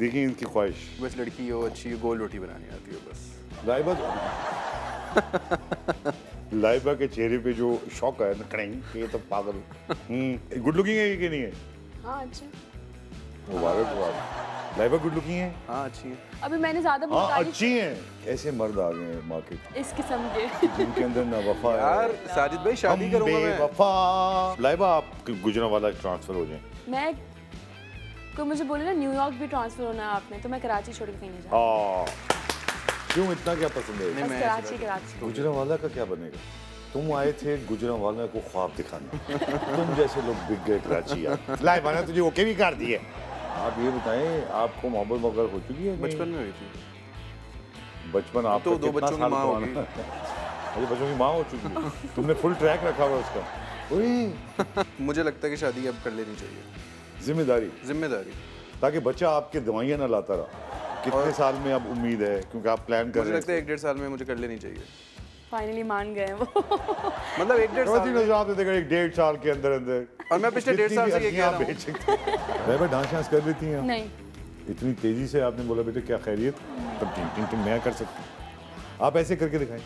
देखिए इनकी ख्वाहिश बस लड़की हो अच्छी गोल रोटी बनानी आती है बस लाइबा तो लाइबा के चेहरे पे जो शौक है ना ये तो पागल गुड हम्म, लुकिंग है कि नहीं है हाँ अच्छी है लाइबा गुड लुकिंग है हाँ अच्छी है अभी मैंने ज्यादा हाँ अच्छी है ऐसे मर्द आ गए मार्केट इस किस्म के जिनके अंदर ना वफा यार साजिद भाई शादी करूंगा मैं वफा लाइबा आप गुजरा वाला ट्रांसफर हो जाए मैं कोई मुझे बोले ना न्यूयॉर्क भी ट्रांसफर होना है आपने तो मैं कराची छोड़ के कहीं नहीं जाऊँ हाँ। क्यों इतना क्या पसंद है बस कराची कराची गुजरावाला का क्या बनेगा तुम आए थे गुजरा वाले को ख्वाब दिखाना तुम जैसे लोग बिक गए कराची लाइव आना तुझे ओके भी कर दिए आप ये बताएं आपको मोहब्बत वगैरह हो चुकी है बचपन में हुई थी बचपन आप तो दो बच्चों की माँ हो गई अरे बच्चों की माँ हो चुकी है तुमने फुल ट्रैक रखा हुआ उसका मुझे लगता है कि शादी अब कर लेनी चाहिए जिम्मेदारी जिम्मेदारी ताकि बच्चा आपके दवाइयाँ ना लाता रहा कितने साल में अब उम्मीद है क्योंकि आप प्लान कर रहे हैं एक डेढ़ साल में मुझे कर लेनी चाहिए फाइनली मान गए वो मतलब एक डेढ़ साल में जवाब देते एक डेढ़ साल के अंदर अंदर और मैं पिछले डेढ़ साल से ये कह रहा हूं डांस डांस कर लेती हैं नहीं इतनी तेजी से आपने बोला बेटे क्या खैरियत तब टिंग टिंग टिंग मैं कर सकती आप ऐसे करके दिखाएं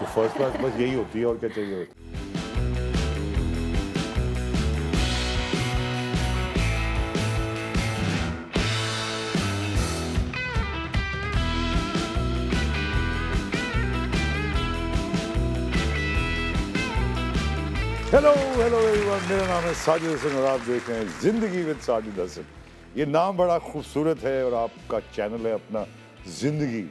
तो फर्स्ट क्लास बस यही होती है और क्या चाहिए होता है हेलो हेलो एवरीवन मेरा नाम है साजिद हसन और आप देख रहे हैं ज़िंदगी विद साजिद हसन ये नाम बड़ा खूबसूरत है और आपका चैनल है अपना ज़िंदगी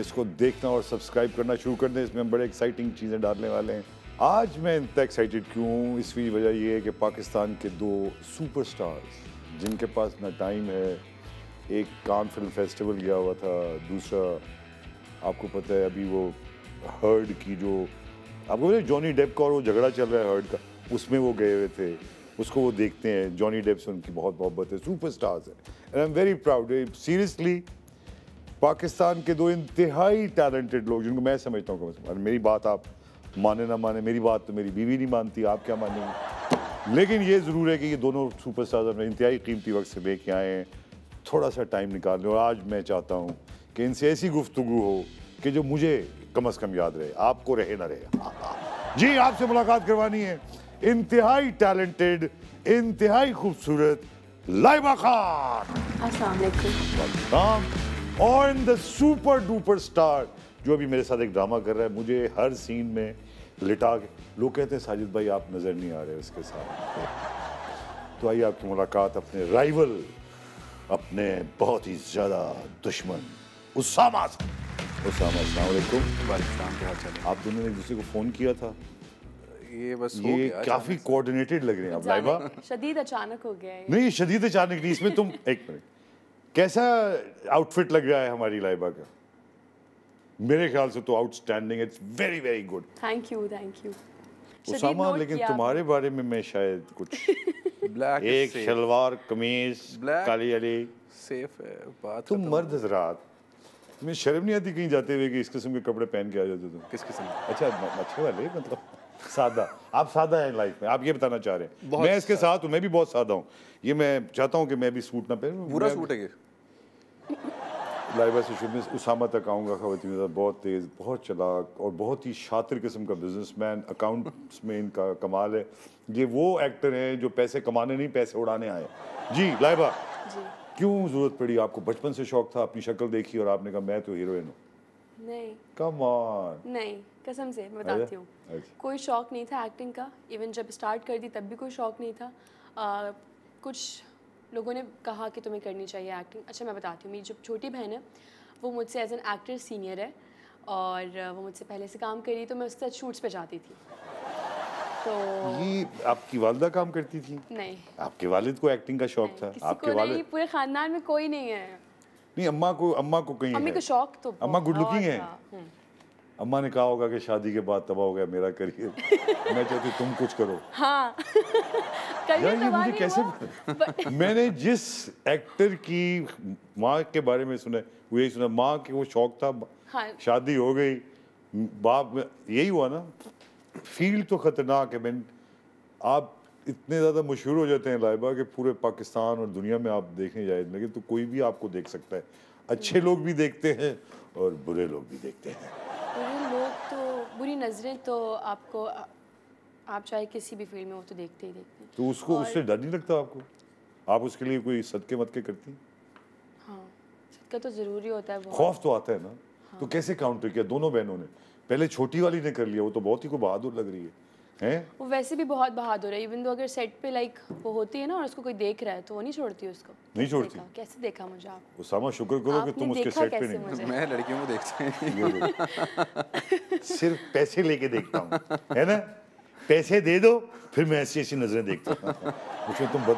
इसको देखना और सब्सक्राइब करना शुरू कर दें इसमें हम बड़े एक्साइटिंग चीज़ें डालने वाले हैं आज मैं इतना एक्साइटेड क्यों हूँ इसकी वजह ये है कि पाकिस्तान के दो सुपरस्टार्स जिनके पास ना टाइम है एक कान फिल्म फेस्टिवल गया हुआ था दूसरा आपको पता है अभी वो हर्ड की जो आपको पता है जॉनी डेप का और वो झगड़ा चल रहा है हर्ड का उसमें वो गए हुए थे उसको वो देखते हैं जॉनी डेप से उनकी बहुत मोहब्बत है सुपर स्टार्स हैं and I am very proud seriously Pakistan के दो इंतहाई टैलेंटेड लोग जिनको मैं समझता हूँ कम अरे मेरी बात आप माने ना माने मेरी बात तो मेरी बीवी नहीं मानती आप क्या मानेंगे लेकिन ये ज़रूर है कि ये दोनों सुपर स्टार्स अपने इंतहाई कीमती वक्त से लेके आए हैं थोड़ा सा टाइम निकाल लें और आज मैं चाहता हूँ कि इनसे ऐसी गुफ्तु हो कि जो मुझे कम अज़ कम याद रहे आपको रहे ना रहे हाँ, हाँ। जी आपसे मुलाकात करवानी है इंतहाई टैलेंटेड इंतहाई खूबसूरत लाइबा खान और द सुपर डुपर स्टार जो अभी मेरे साथ एक ड्रामा कर रहा है मुझे हर सीन में लिटा के लोग कहते हैं साजिद भाई आप नज़र नहीं आ रहे उसके साथ तो आइए आपकी मुलाकात अपने राइवल अपने बहुत ही ज़्यादा दुश्मन उसामा उसामा अलैक्म आप दोनों ने एक दूसरे को फ़ोन किया था ये बस ये काफी कोऑर्डिनेटेड लग रहे हैं आप लाइबा शदीद अचानक हो गया नहीं शदीद अचानक नहीं इसमें तुम एक मिनट कैसा आउटफिट लग रहा है हमारी लाइबा का मेरे ख्याल से तो outstanding it's very very good thank you thank you Usama लेकिन तुम्हारे बारे में मैं शायद कुछ ब्लैक एक शलवार कमीज काली अली सेफ है बात तुम मर्द हजरात मैं शर्म नहीं आती कहीं जाते हुए कि इस किस्म के कपड़े पहन के आ जाते तुम किस किस्म अच्छा अच्छे वाले मतलब सादा आप सादा हैं लाइफ में आप ये बताना चाह रहे हैं मैं इसके साथ हूँ मैं भी बहुत सादा हूँ ये मैं चाहता हूँ कि मैं भी सूट ना पहनूँ पूरा सूट है ये लाइबा से शुरू में उसामा तक आऊँगा खातिन बहुत तेज़ बहुत चलाक और बहुत ही शातिर किस्म का बिजनेस मैन अकाउंट्स में इनका कमाल है ये वो एक्टर हैं जो पैसे कमाने नहीं पैसे उड़ाने आए जी लाइबा क्यों ज़रूरत पड़ी आपको बचपन से शौक था अपनी शक्ल देखी और आपने कहा मैं तो हीरोइन हूँ नहीं कम नहीं कसम से मैं बताती हूँ अच्छा। कोई शौक़ नहीं था एक्टिंग का इवन जब स्टार्ट कर दी तब भी कोई शौक़ नहीं था आ, कुछ लोगों ने कहा कि तुम्हें करनी चाहिए एक्टिंग अच्छा मैं बताती हूँ मेरी जो छोटी बहन है वो मुझसे एज एन एक्टर सीनियर है और वो मुझसे पहले से काम कर रही तो मैं उसके साथ शूट्स पे जाती थी तो ये आपकी वालदा काम करती थी नहीं आपके वालिद को एक्टिंग का शौक था आपके वालिद पूरे खानदान में कोई नहीं है नहीं अम्मा को अम्मा को कहीं अम्मी का शौक तो अम्मा गुड लुकिंग है अम्मा ने कहा होगा कि शादी के बाद तबाह हो गया मेरा करियर मैं चाहती तुम कुछ करो हाँ यार ये मुझे कैसे मैंने जिस एक्टर की माँ के बारे में सुना वो यही सुना माँ के वो शौक था हाँ। शादी हो गई बाप यही हुआ ना फील्ड तो खतरनाक है मैं आप इतने ज़्यादा मशहूर हो जाते हैं लाइबा कि पूरे पाकिस्तान और दुनिया में आप देखने जाए लेकिन तो कोई भी आपको देख सकता है अच्छे हम्म। लोग भी देखते हैं और बुरे लोग भी देखते हैं बुरी नज़रें तो आपको आप चाहे किसी भी फील्ड में हो तो देखते ही देखते हैं तो उसको और... उससे डर नहीं लगता आपको आप उसके लिए कोई सदके मतके करती हाँ सदका तो ज़रूरी होता है खौफ तो आता है ना तो हाँ। तो कैसे काउंटर किया दोनों बहनों ने पहले छोटी वाली ने कर लिया वो तो बहुत ही को बहादुर लग रही है वो वैसे भी बहुत बहादुर है इवन दो अगर सेट पे लाइक वो होती है ना और उसको कोई देख रहा है तो वो नहीं छोड़ती उसको नहीं छोड़ती देखा। कैसे देखा मुझे आप उसामा शुक्र करो कि तुम उसके सेट पे नहीं मैं लड़कियों को देखता हूँ सिर्फ पैसे लेके देखता हूं है ना पैसे दे दो फिर मैं ऐसी ऐसी नजरें देखता हूँ उसमें तुम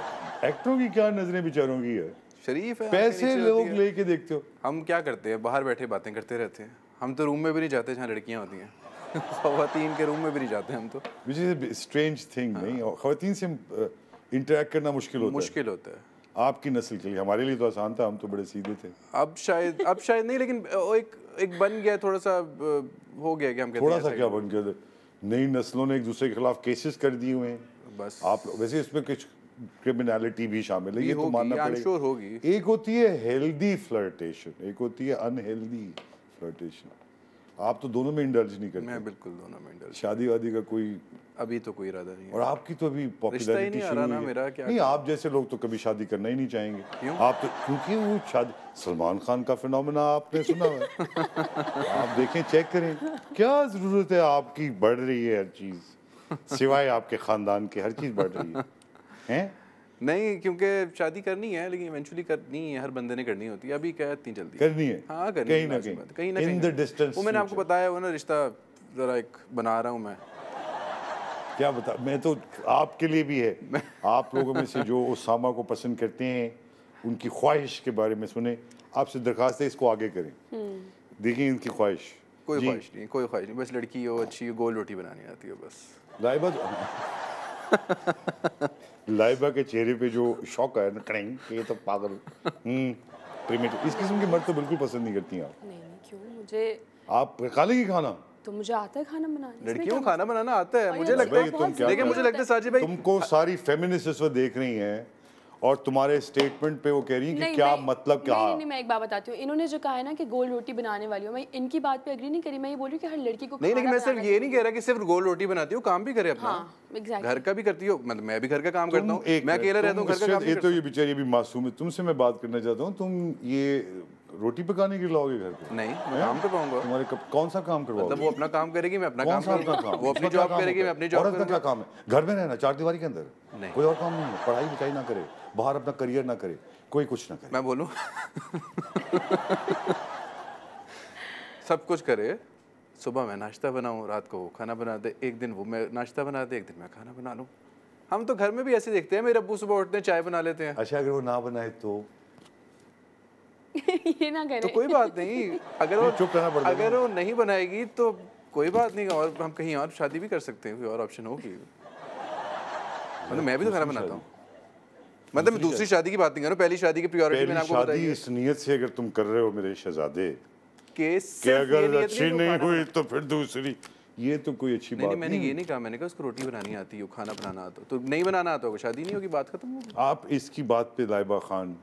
एक्टरों की क्या नजरें बेचारों की है शरीफ है पैसे लोग लेके देखते हो हम क्या करते हैं बाहर बैठे बातें करते रहते हैं हम तो रूम में भी नहीं जाते जहाँ लड़कियाँ होती हैं खातन के रूम में भी नहीं जाते हम तो विच इज़ स्ट्रेंज थिंग नहीं हाँ। खातन से इंटरेक्ट करना मुश्किल होता मुश्किल होता है आपकी नस्ल के लिए हमारे लिए तो आसान था हम तो बड़े सीधे थे अब शायद अब शायद नहीं लेकिन एक एक बन गया थोड़ा सा हो गया कि हम थोड़ा सा क्या बन गया नई नस्लों ने एक दूसरे के खिलाफ केसेस कर दिए हुए हैं बस आप वैसे इसमें कुछ क्रिमिनलिटी भी शामिल है ये तो मानना पड़ेगा एक होती है हेल्दी फ्लर्टेशन एक होती है अनहेल्दी फ्लर्टेशन आप तो दोनों में इंडल्ज नहीं करते मैं बिल्कुल दोनों में इंडल्ज शादी वादी का कोई अभी तो कोई इरादा नहीं और आपकी तो अभी पॉपुलैरिटी शुरू नहीं मेरा क्या नहीं आप जैसे लोग तो कभी शादी करना ही नहीं चाहेंगे क्यों? आप तो क्योंकि वो शादी सलमान खान का फिनोमेना आपने सुना है आप देखें चेक करें क्या जरूरत है आपकी बढ़ रही है हर चीज सिवाय आपके खानदान की हर चीज बढ़ रही है हैं नहीं क्योंकि शादी करनी है लेकिन इवेंचुअली करनी है हर बंदे ने करनी होती है अभी क्या इतनी जल्दी करनी है हाँ करनी कहीं ना कहीं कहीं ना इन द डिस्टेंस वो मैंने आपको बताया वो ना रिश्ता जरा एक बना रहा हूँ मैं क्या बता मैं तो आपके लिए भी है आप लोगों में से जो उसामा को पसंद करते हैं उनकी ख्वाहिश के बारे में सुने आपसे दरखास्त है इसको आगे करें हम्म। देखें इनकी ख्वाहिश कोई ख्वाहिश नहीं कोई ख्वाहिश नहीं बस लड़की हो अच्छी हो गोल रोटी बनानी आती है बस लाइब लाइबा के चेहरे पे जो शौक है ना करें ये तो पागल हम्म, प्रिमेटिव इस किस्म की मर्द तो बिल्कुल पसंद नहीं करती आप नहीं क्यों मुझे आप खा लेगी खाना तो मुझे आता है खाना बनाना लड़कियों को खाना बनाना आता है मुझे तो लगता है लेकिन मुझे लगता है साजी भाई तुमको सारी फेमिनिस्ट इस देख रही हैं और तुम्हारे स्टेटमेंट पे वो कह रही है कि नहीं, क्या मतलब क्या नहीं, नहीं, मैं एक बात बताती हूँ इन्होंने जो कहा है ना कि गोल रोटी बनाने वाली हूँ मैं इनकी बात पे अग्री नहीं करी मैं ये बोल रही हूँ कि हर लड़की को नहीं लेकिन मैं सिर्फ ये नहीं कह रहा कि सिर्फ गोल रोटी बनाती हूँ काम भी करे अपना हाँ, घर का भी करती हो मतलब मैं भी घर का काम करता हूँ मैं अकेला रहता हूँ घर का ये तो ये बेचारी भी मासूम है तुमसे मैं बात करना चाहता हूँ तुम ये रोटी पकाने के लाओगे घर पे नहीं मैं काम तो पाऊंगा तुम्हारे कब, कौन सा काम करवाओ मतलब वो अपना काम करेगी मैं अपना काम करूंगा काम वो अपनी जॉब करेगी मैं अपनी जॉब करूंगा क्या काम है घर में रहना चार दीवारी के अंदर कोई और काम नहीं है पढ़ाई लिखाई ना करे बाहर अपना करियर ना करे कोई कुछ ना करे मैं बोलू सब कुछ करे सुबह मैं नाश्ता बनाऊँ रात को खाना बना दे एक दिन वो मैं नाश्ता बना दे एक दिन मैं खाना बना लूँ हम तो घर में भी ऐसे देखते हैं मेरे अबू सुबह उठते हैं चाय बना लेते हैं अच्छा अगर वो ना बनाए तो ये ना करे तो कोई बात नहीं अगर वो चुप रहना पड़ेगा अगर वो नहीं बनाएगी तो कोई बात नहीं और हम कहीं और शादी भी कर सकते हैं कोई और ऑप्शन होगी मतलब मैं भी तो खाना बनाता हूँ मतलब मैं दूसरी शादी की बात नहीं कर रहा पहली शादी की प्योरिटी मैंने आपको बताई इस नियत से अगर तुम कर रहे हो मेरे शहजादे कि अगर अच्छी नहीं हुई तो फिर दूसरी ये तो कोई अच्छी नहीं, बात नहीं मैंने ये नहीं कहा मैंने कहा उसको रोटी बनानी आती है खाना बनाना आता तो नहीं बनाना आता होगा शादी नहीं होगी बात खत्म होगी आप इसकी बात पे लाइबा खान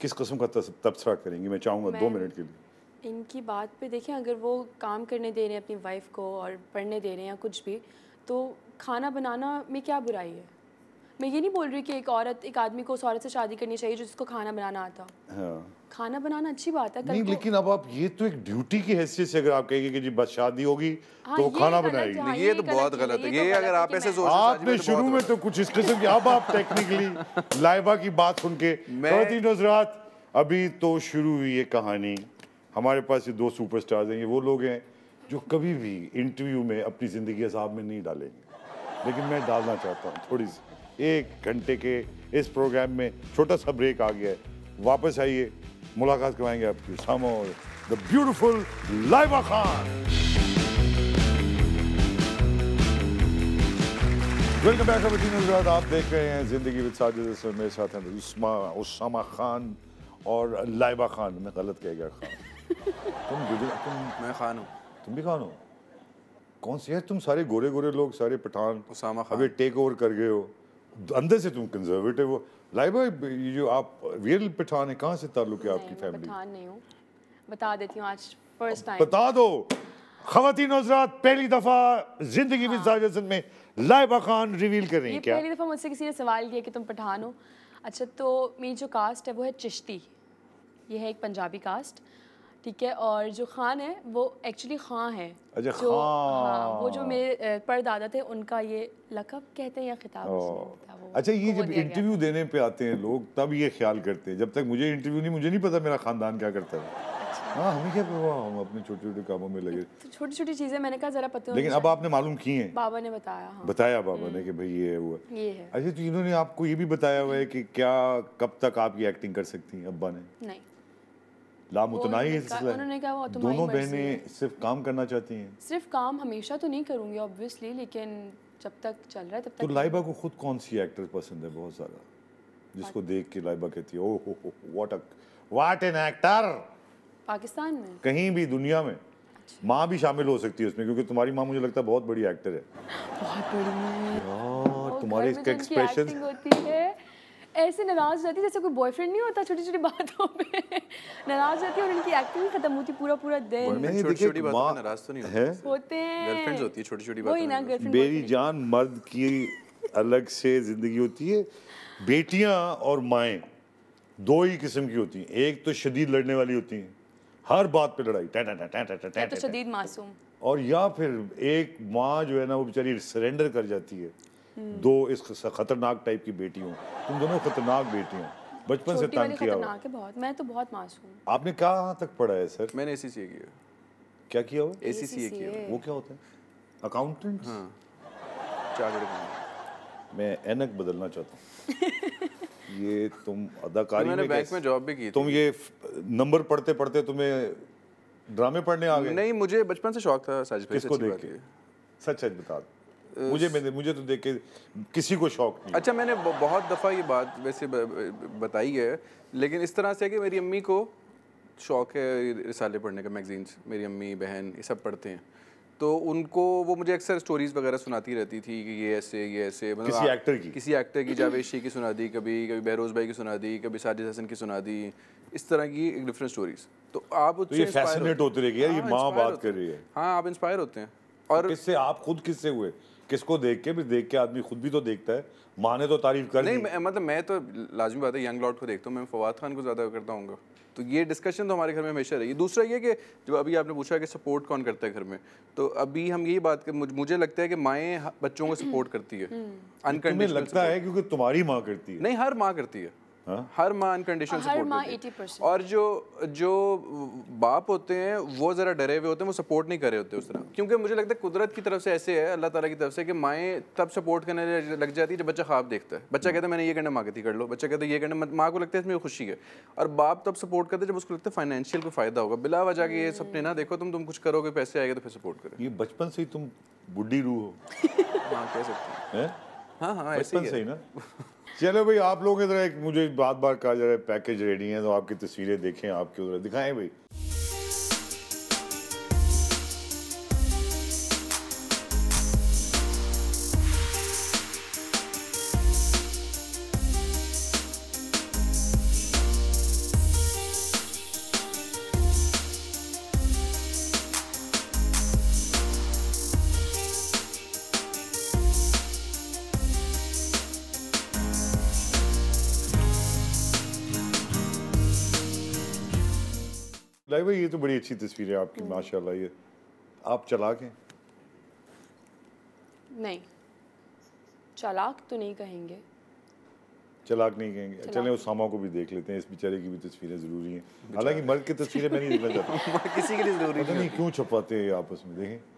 किस कस्म का तबसरा करेंगी मैं चाहूँगा दो मिनट के लिए इनकी बात पे देखें अगर वो काम करने दे रहे हैं अपनी वाइफ को और पढ़ने दे रहे हैं या कुछ भी तो खाना बनाना में क्या बुराई है मैं ये नहीं बोल रही कि एक औरत एक आदमी को उस औरत से शादी करनी चाहिए जिसको खाना बनाना आता हाँ। खाना बनाना अच्छी बात है नहीं लेकिन अब आप ये तो एक ड्यूटी की हैसियत से अगर आप कहेंगे कि जी बस शादी होगी हाँ, तो खाना बनाएगी हाँ, ये, ये तो बहुत गलत है तो ये अगर आप ऐसे आपने तो शुरू में तो कुछ इस किस्म की अब आप टेक्निकली लाइबा की बात सुन के नजरात अभी तो शुरू हुई है कहानी हमारे पास ये दो सुपरस्टार्स हैं ये वो लोग हैं जो कभी भी इंटरव्यू में अपनी ज़िंदगी हिसाब में नहीं डालेंगे लेकिन मैं डालना चाहता हूँ थोड़ी सी एक घंटे के इस प्रोग्राम में छोटा सा ब्रेक आ गया है वापस आइए मुलाकात करवाएंगे आपकी सामो the beautiful Laiba Khan welcome back आप देख रहे हैं ज़िंदगी विद साजिद मेरे साथ हैं उस्मा उस्मा खान और लाइबा खान मैं गलत कह गया खान तुम तुम मैं खान हूँ तुम भी खान हो कौन से है तुम सारे गोरे गोरे लोग सारे पठान उसामा खान अभी टेक ओवर कर गए हो अंदर से तुम कंजर्वेटिव हो लाइबा ये जो आप रियल पठान है कहाँ से ताल्लुक है आपकी फैमिली पठान नहीं हूँ बता देती हूँ आज फर्स्ट टाइम बता दो खातिन हजरात पहली दफ़ा जिंदगी में हाँ। में लाइबा खान रिवील कर रही है क्या पहली दफ़ा मुझसे किसी ने सवाल किया कि तुम पठान हो अच्छा तो मेरी जो कास्ट है वो है चिश्ती ये है एक पंजाबी कास्ट ठीक है और जो खान है वो एक्चुअली खां है अच्छा जो हाँ वो जो मेरे परदादा थे उनका ये लकब कहते हैं या खिताब अच्छा ये जब इंटरव्यू देने पे आते हैं लोग तब ये ख्याल करते हैं जब तक मुझे इंटरव्यू नहीं मुझे नहीं पता मेरा खानदान क्या करता है अच्छा। हाँ हमें क्या हुआ हम अपने छोटे छोटे कामों में लगे तो छोटी छोटी चीजें मैंने कहा जरा पता लेकिन अब आपने मालूम की है बाबा ने बताया हाँ। बताया बाबा हम्म। ने कि भाई ये है वो ये है अच्छा तो इन्होंने आपको ये भी बताया हुआ है कि क्या कब तक आप ये एक्टिंग कर सकती हैं अब्बा ने नहीं उन्होंने कहा वो दोनों बहनें सिर्फ काम करना चाहती हैं सिर्फ काम हमेशा तो नहीं करूंगी ऑब्वियसली लेकिन जब तक चल रहा है तब तो तक तो लाइबा को खुद कौन सी एक्टर पसंद है बहुत ज्यादा जिसको देख के लाइबा कहती है ओहो what a what an actor Pakistan में कहीं भी दुनिया में अच्छा। माँ भी शामिल हो सकती है उसमें क्योंकि तुम्हारी माँ मुझे लगता है बहुत बड़ी एक्टर है बहुत बड़ी यार तुम्हारे एक्सप्रेशन तो होती है ऐसे नाराज़ हो जाती जैसे कोई बॉयफ्रेंड नहीं होता छोटी छोटी बातों पे नाराज़ हो जाती है और इनकी एक्टिंग खत्म होती पूरा पूरा दिन छोटी छोटी बातों पे नाराज़ तो नहीं है? होते हैं गर्लफ्रेंड्स होती है छोटी छोटी बातों ना गर्लफ्रेंड मेरी जान मर्द की अलग से ज़िंदगी होती है बेटियां और माएं दो ही किस्म की होती हैं एक तो शदीद लड़ने वाली होती हैं हर बात पे लड़ाई टा टा टा टा टा टा टा तो शदीद मासूम और या फिर एक माँ जो है ना वो बेचारी सरेंडर कर जाती है दो इस खतरनाक टाइप की बेटी हूँ तुम दोनों खतरनाक बेटी हो बचपन से तंग किया हुआ बहुत मैं तो बहुत मासूम आपने कहाँ तक पढ़ा है सर मैंने ए किया क्या किया हुआ ए किया वो क्या होता है अकाउंटेंट हाँ चार्टर्ड अकाउंटेंट मैं एनक बदलना चाहता हूँ ये तुम अदाकारी तो मैंने बैंक में जॉब भी की तुम ये नंबर पढ़ते पढ़ते तुम्हें ड्रामे पढ़ने आ गए नहीं मुझे बचपन से शौक था सच किसको देख के सच सच बता दो मुझे मैंने मुझे तो देख के किसी को शौक नहीं अच्छा मैंने बहुत दफ़ा ये बात वैसे बताई है लेकिन इस तरह से कि मेरी अम्मी को शौक है रिसाले पढ़ने का मैगजीन्स मेरी अम्मी बहन ये सब पढ़ते हैं तो उनको वो मुझे अक्सर स्टोरीज वगैरह सुनाती रहती थी कि ये ऐसे ये ऐसे मतलब किसी एक्टर की किसी एक्टर की जावेशी की सुना दी कभी कभी बहरोज भाई की सुना दी कभी साजिद हसन की सुना दी इस तरह की डिफरेंट स्टोरीज तो आप तो ये फैसिनेट होते रहिए ये हाँ, माँ बात कर रही है हाँ आप इंस्पायर होते हैं तो और किससे आप खुद किससे हुए किसको देख के भी देख के आदमी खुद भी तो देखता है माँ ने तो तारीफ कर नहीं मैं, मतलब मैं तो लाजमी बात है यंग लॉर्ड को देखता हूँ मैं फवाद खान को ज़्यादा करता हूँ तो ये डिस्कशन तो हमारे घर में हमेशा रही दूसरा ये कि जो अभी आपने पूछा कि सपोर्ट कौन करता है घर में तो अभी हम यही बात कर मुझे लगता है कि माएँ बच्चों को सपोर्ट करती है अनकंडीशनल हम्म। लगता है क्योंकि तुम्हारी माँ करती है नहीं हर माँ करती है हाँ? हर माँ अनकंडीशनल सपोर्ट माँ है और जो जो बाप होते हैं वो ज़रा डरे हुए होते हैं वो सपोर्ट नहीं कर रहे होते उस तरह क्योंकि मुझे लगता है कुदरत की तरफ से ऐसे है अल्लाह ताला की तरफ से कि माएँ तब सपोर्ट करने लग जाती है जब बच्चा ख्वाब देखता है बच्चा कहता है मैंने ये करना माँ कहती कर लो बच्चा कहता है ये करना माँ को लगता है इसमें खुशी है और बाप तब सपोर्ट करते जब उसको लगता है फाइनेंशियल को फ़ायदा होगा बिला वजह के ये सपने ना देखो तुम तुम कुछ करोगे पैसे आएगा तो फिर सपोर्ट करो ये बचपन से ही तुम बुढ़ी रू हो हाँ कह सकते हैं हाँ हाँ ऐसे ही ना चलो भाई आप लोग इधर एक मुझे बात बार कहा जा रहा है पैकेज रेडी है तो आपकी तस्वीरें देखें आपके उधर दिखाएं भाई लाइक भाई ये तो बड़ी अच्छी तस्वीर है आपकी हम्म। माशाल्लाह ये आप चलाक हैं नहीं चलाक तो नहीं कहेंगे चलाक नहीं कहेंगे चलें उसामा को भी देख लेते हैं इस बेचारे की भी तस्वीरें ज़रूरी हैं हालांकि मर्द की तस्वीरें मैं नहीं देखना चाहता किसी के लिए ज़रूरी नहीं क्यों छपाते हैं आपस में देखें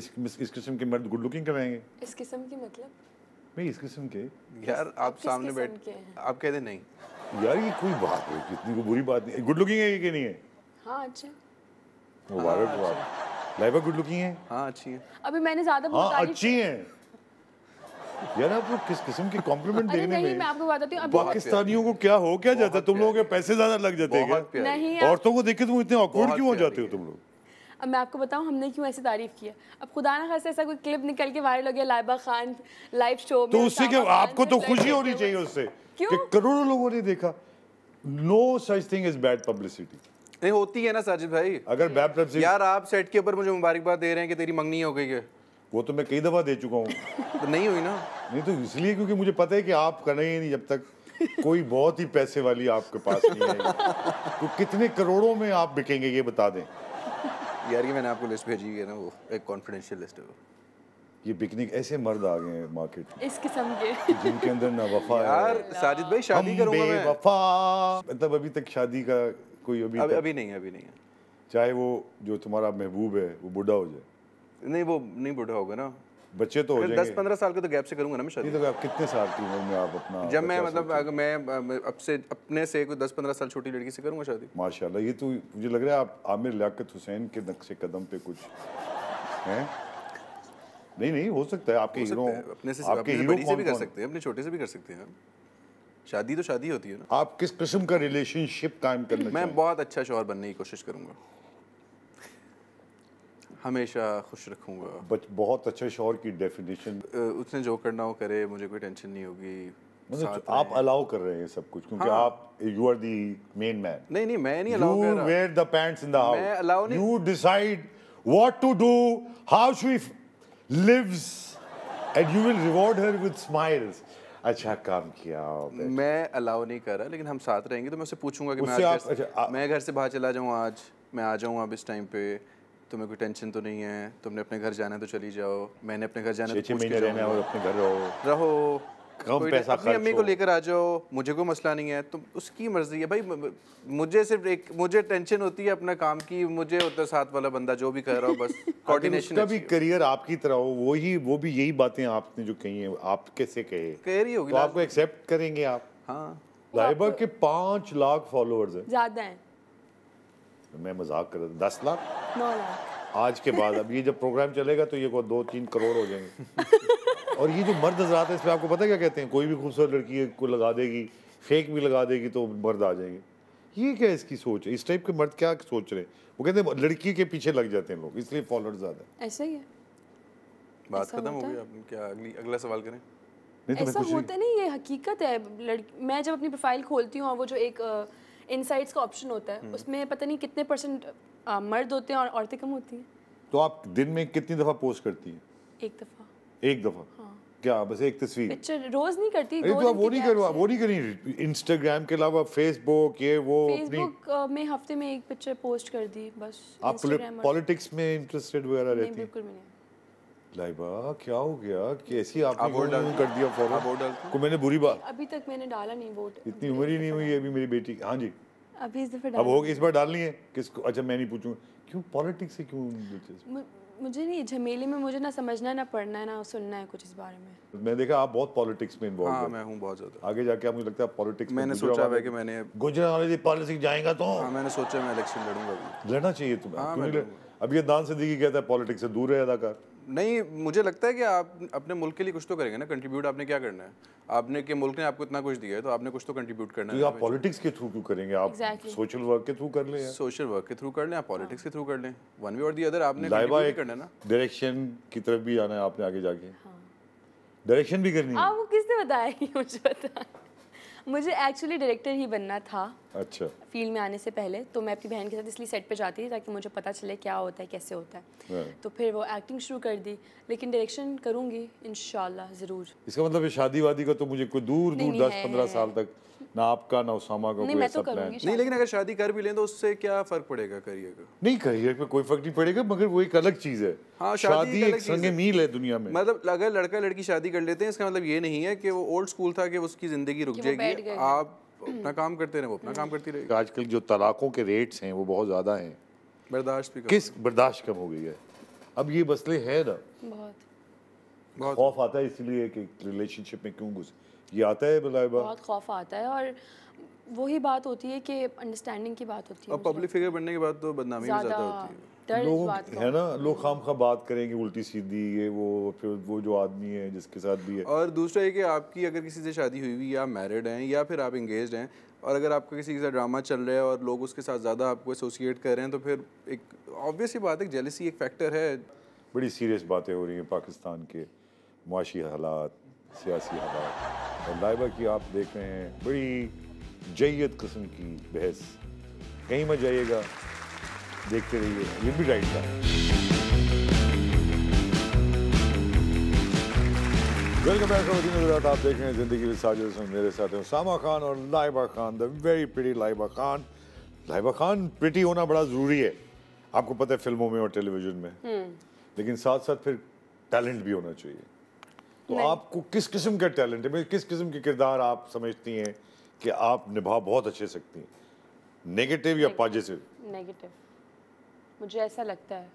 इस किस्म के मर्द गुड लुकिंग कराएंगे इस किस्म के मतलब नहीं इस किस्म के यार आप सामने बैठ के आप कहते नहीं यार ये कोई बात है कितनी को तो बुरी बात नहीं गुड लुकिंग है कि नहीं है हाँ अच्छा मुबारक हो आप लाइबा गुड लुकिंग है हाँ अच्छी है अभी मैंने ज्यादा हाँ अच्छी है यार आप किस किस्म के कॉम्प्लीमेंट देने में मैं आपको बताती हूँ पाकिस्तानियों को क्या हो क्या जाता तुम लोगों के पैसे ज्यादा लग जाते हैं क्या नहीं औरतों को देखे तुम इतने ऑकवर्ड क्यों हो जाते हो तुम लोग अब मैं आपको बताऊँ हमने क्यों ऐसी तारीफ की है अब खुदा ना खास ऐसा कोई क्लिप निकल के वायरल हो गया लाइबा खान लाइव शो तो उसी के आपको तो खुशी होनी चाहिए उससे कि करोड़ों लोगों ने देखा no such thing is bad publicity नहीं होती है ना साजिद भाई अगर यार आप सेट के ऊपर मुझे मुबारकबाद दे रहे हैं कि तेरी मंगनी हो गई है वो तो मैं कई दफा दे चुका हूँ तो नहीं हुई ना नहीं तो इसलिए क्योंकि मुझे पता है कि आप करना ही नहीं जब तक कोई बहुत ही पैसे वाली आपके पास नहीं है तो कितने करोड़ों में आप बिकेंगे ये बता दें यार ये मैंने आपको लिस्ट भेजी है ना वो एक कॉन्फिडेंशियल लिस्ट है वो ये पिकनिक ऐसे मर्द आ गए हैं मार्केट में इस किस्म के जिनके अंदर ना वफा है यार साजिद भाई शादी करूंगा मैं वफा मतलब अभी तक शादी का कोई अभी अभी, अभी नहीं है अभी नहीं है चाहे वो जो तुम्हारा महबूब है वो बूढ़ा हो जाए नहीं वो नहीं बूढ़ा होगा ना बच्चे तो हो जाएंगे दस पंद्रह साल के तो गैप से करूंगा ना मैं तो आप कितने साल की उम्र में आप अपना जब मैं मतलब अगर मैं अब से अपने से कोई दस पंद्रह साल छोटी लड़की से करूंगा शादी माशाल्लाह ये तो मुझे लग रहा है आप आमिर लियाकत हुसैन के नक्शे कदम पे कुछ हैं नहीं नहीं हो सकता है आपके हीरो अपने से आपके हीरो से भी कर सकते हैं अपने छोटे से भी कर सकते हैं शादी तो शादी होती है ना आप किस किस्म का रिलेशनशिप कायम करना मैं बहुत अच्छा शोहर बनने की कोशिश करूंगा हमेशा खुश रखूँगा बट बहुत अच्छा शोर की डेफिनेशन उसने जो करना हो करे मुझे कोई टेंशन नहीं होगी मतलब आप अलाउ कर रहे हैं सब कुछ क्योंकि हाँ। आप you are the main man नहीं नहीं मैं नहीं अलाउ कर रहा you the pants in the house मैं अलाउ नहीं you decide what to do how she lives and you will reward her with smiles अच्छा काम किया मैं अलाउ नहीं कर रहा लेकिन हम साथ रहेंगे तो मैं उससे पूछूंगा कि मैं अच्छा, घर से बाहर चला जाऊं आज मैं आ जाऊं अब इस टाइम पे तुम्हें कोई टेंशन तो नहीं है तुमने अपने घर जाना तो चली जाओ मैंने अपने घर जाना तो महीने और अपने घर रहो रहो पैसा अपनी अम्मी को लेकर आ जाओ मुझे कोई मसला नहीं है तुम उसकी मर्जी है भाई मुझे सिर्फ एक मुझे टेंशन होती है अपना काम की मुझे होता साथ वाला बंदा जो भी कर रहा हो बस कोऑर्डिनेशन का भी करियर आपकी तरह हो वो ही वो भी यही बातें आपने जो कही है आप कैसे कहे कह रही होगी तो आपको एक्सेप्ट करेंगे आप हाँ के पाँच लाख फॉलोअर्स हैं ज्यादा हैं मैं मजाक कर रहा दस लाख नौ लाख आज के बाद अब ये जब प्रोग्राम चलेगा तो ये को दो तीन करोड़ हो जाएंगे और ये जो मर्द हजरात है इस पर आपको पता क्या कहते हैं कोई भी खूबसूरत लड़की को लगा देगी फेक भी लगा देगी तो मर्द आ जाएंगे ये क्या इसकी सोच है इस टाइप के मर्द क्या सोच रहे हैं वो कहते हैं लड़की के पीछे लग जाते हैं लोग इसलिए फॉलोअर्स ज़्यादा ऐसा ही है बात खत्म हो गई आपने क्या अगली अगला सवाल करें नहीं तो ऐसा होता नहीं ये हकीकत है लड़की मैं जब अपनी प्रोफाइल खोलती हूँ और वो जो एक आ, इनसाइड्स का ऑप्शन होता है हम्म। उसमें पता नहीं कितने परसेंट मर्द होते हैं और औरतें कम होती हैं तो आप दिन में कितनी दफ़ा पोस्ट करती हैं एक दफ़ा एक दफ़ा हाँ। क्या बस एक तस्वीर पिक्चर रोज नहीं करती अरे तो आप वो नहीं करवा वो नहीं करी इंस्टाग्राम के अलावा फेसबुक ये वो फेसबुक में हफ्ते में एक पिक्चर पोस्ट कर दी बस आप पॉलिटिक्स में इंटरेस्टेड वगैरह रहती हैं बिल्कुल नहीं लाइबा क्या हो गया कैसी आपने आप वोट कर दिया फौरन आप वोट डाल मैंने बुरी बात अभी तक मैंने डाला नहीं वोट इतनी उम्र ही नहीं हुई अभी मेरी बेटी हाँ जी अभी इस दफे अब होगी इस बार डालनी है किसको अच्छा मैं नहीं पूछूंगा क्यों पॉलिटिक्स से क्यों मुझे नहीं झमेले में मुझे ना समझना ना पढ़ना है ना सुनना है कुछ इस बारे में मैं देखा आप बहुत पॉलिटिक्स में इन्वॉल्व हाँ, मैं हूँ बहुत ज्यादा आगे जाके आप मुझे लगता है पॉलिटिक्स मैंने सोचा है कि मैंने गुजरात वाले पॉलिटिक्स जाएगा तो हाँ, मैंने सोचा मैं इलेक्शन लड़ूंगा लड़ना चाहिए तुम्हें अभी दान से सिद्दीकी कहता है पॉलिटिक्स से दूर है अदाकार नहीं मुझे लगता है कि आप अपने मुल्क के लिए कुछ तो करेंगे ना कंट्रीब्यूट आपने क्या करना है आपने के मुल्क ने आपको इतना कुछ दिया है तो आपने कुछ तो कंट्रीब्यूट करना तो है आप पॉलिटिक्स के थ्रू क्यों करेंगे आप सोशल वर्क के थ्रू कर लें सोशल वर्क के थ्रू कर लें आप पॉलिटिक्स के थ्रू कर लें वन वे और दी अदर आपने करना है ना डायरेक्शन की तरफ भी आना है आपने आगे जाके डायरेक्शन हाँ। भी करनी है आपको किसने बताया मुझे बताया मुझे एक्चुअली डायरेक्टर ही बनना था अच्छा फील्ड में आने से पहले तो मैं अपनी बहन के साथ इसलिए सेट पे जाती थी ताकि मुझे पता चले क्या होता है कैसे होता है हाँ। तो फिर वो एक्टिंग शुरू कर दी लेकिन डायरेक्शन करूंगी इनशाला ज़रूर इसका मतलब शादी वादी का तो मुझे कोई दूर दूर दस पंद्रह साल तक ना आपका ना उसामा का नहीं, कोई मैं तो नहीं लेकिन अगर शादी कर भी लें तो उससे क्या फर्क पड़ेगा करियर का नहीं करियर पे कोई फर्क नहीं पड़ेगा मगर वो एक अलग चीज है हाँ, शादी, शादी एक संग मील है दुनिया में मतलब अगर लड़का लड़की शादी कर लेते हैं इसका मतलब ये नहीं है कि वो ओल्ड स्कूल था कि उसकी जिंदगी रुक जाएगी आप अपना काम करते रहे वो अपना काम करती रहे हम्म। आजकल जो तलाकों के रेट्स हैं वो बहुत ज्यादा है बर्दाश्त किस बर्दाश्त कम हो गई है अब ये मसले है ना बहुत खौफ आता है इसलिए कि रिलेशनशिप में क्यों घुसे ये आता है बहुत खौफ आता है और वही बात होती है कि अंडरस्टैंडिंग की बात होती है और पब्लिक फिगर बनने के बाद तो बदनामी ज़्यादा होती है लोग है ना लोग खाम खा बात करेंगे उल्टी सीधी ये वो फिर वो जो आदमी है जिसके साथ भी है और दूसरा ये कि आपकी अगर किसी से शादी हुई हुई या मैरिड हैं या फिर आप इंगेज हैं और अगर आपका किसी के साथ ड्रामा चल रहा है और लोग उसके साथ ज़्यादा आपको एसोसिएट कर रहे हैं तो फिर एक ऑब्वियसली बात है जेलिसी एक फैक्टर है बड़ी सीरियस बातें हो रही हैं पाकिस्तान के मुआशी हालात सियासी हालात और लाइबा की आप देख रहे हैं बड़ी जयत कस्म की बहस कहीं मत जाइएगा देखते रहिए ये भी राइट था वेलकम बैक आप देख रहे हैं ज़िंदगी में साजिद मेरे साथ हैं सामा खान और Laiba Khan the very pretty Laiba Khan Laiba Khan pretty होना बड़ा ज़रूरी है आपको पता है फिल्मों में और टेलीविज़न में हम्म। लेकिन साथ साथ फिर टैलेंट भी होना चाहिए तो आपको किस किस्म का टैलेंट है किस किस्म के किरदार आप समझती हैं कि आप निभा बहुत अच्छे सकती हैं नेगेटिव या पॉजिटिव नेगेटिव मुझे ऐसा लगता है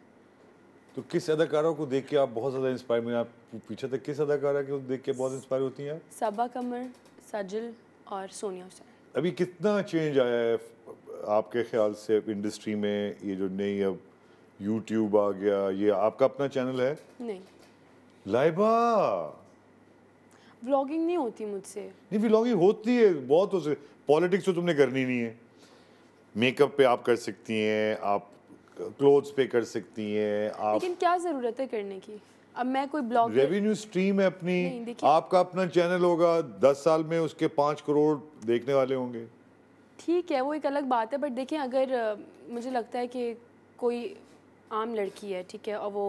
तो किस अदाकारों को देख के आप बहुत ज़्यादा इंस्पायर हुई आप पीछे तक किस अदाकारा को देख के बहुत इंस्पायर होती हैं सबा कमर सजल और सोनिया हुसैन अभी कितना चेंज आया है आपके ख्याल से इंडस्ट्री में ये जो नई अब यूट्यूब आ गया ये आपका अपना चैनल है नहीं लाइबा व्लॉगिंग नहीं होती मुझसे नहीं व्लॉगिंग होती है बहुत उसे पॉलिटिक्स तो तुमने करनी नहीं है मेकअप पे आप कर सकती हैं आप क्लोथ्स पे कर सकती हैं आप लेकिन क्या ज़रूरत है करने की अब मैं कोई ब्लॉग रेवेन्यू स्ट्रीम है अपनी आपका अपना चैनल होगा दस साल में उसके पाँच करोड़ देखने वाले होंगे ठीक है वो एक अलग बात है बट देखें अगर मुझे लगता है कि कोई आम लड़की है ठीक है और वो